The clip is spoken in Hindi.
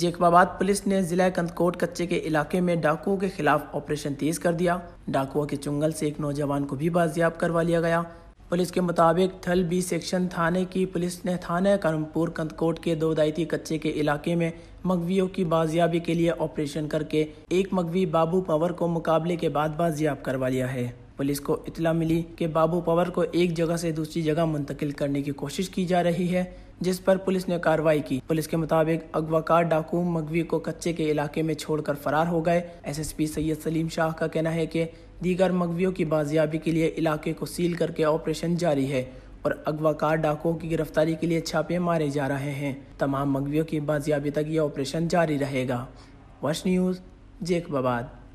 जेकबाबाद पुलिस ने जिला कंदकोट कच्चे के इलाके में डाकुओं के खिलाफ ऑपरेशन तेज कर दिया डाकुओं के चुंगल से एक नौजवान को भी बाजियाब करवा लिया गया पुलिस के मुताबिक थल बी सेक्शन थाने की पुलिस ने थाना करमपुर कंदकोट के दो दायती कच्चे के इलाके में मगवियों की बाजियाबी के लिए ऑपरेशन करके एक मगवी बाबू पवर को मुकाबले के बाद बाजियाब करवा लिया है पुलिस को इतला मिली कि बाबू पवर को एक जगह से दूसरी जगह मुंतकिल करने की कोशिश की जा रही है जिस पर पुलिस ने कार्रवाई की पुलिस के मुताबिक अगवाकार डाकू मगवी को कच्चे के इलाके में छोड़कर फरार हो गए एसएसपी सैयद सलीम शाह का कहना है कि दीगर मगवियों की बाजियाबी के लिए इलाके को सील करके ऑपरेशन जारी है और अगवाकार डाकुओं की गिरफ्तारी के लिए छापे मारे जा रहे हैं तमाम मगवियों की बाजियाबी तक यह ऑपरेशन जारी रहेगा वश न्यूज़ जेकबाबाद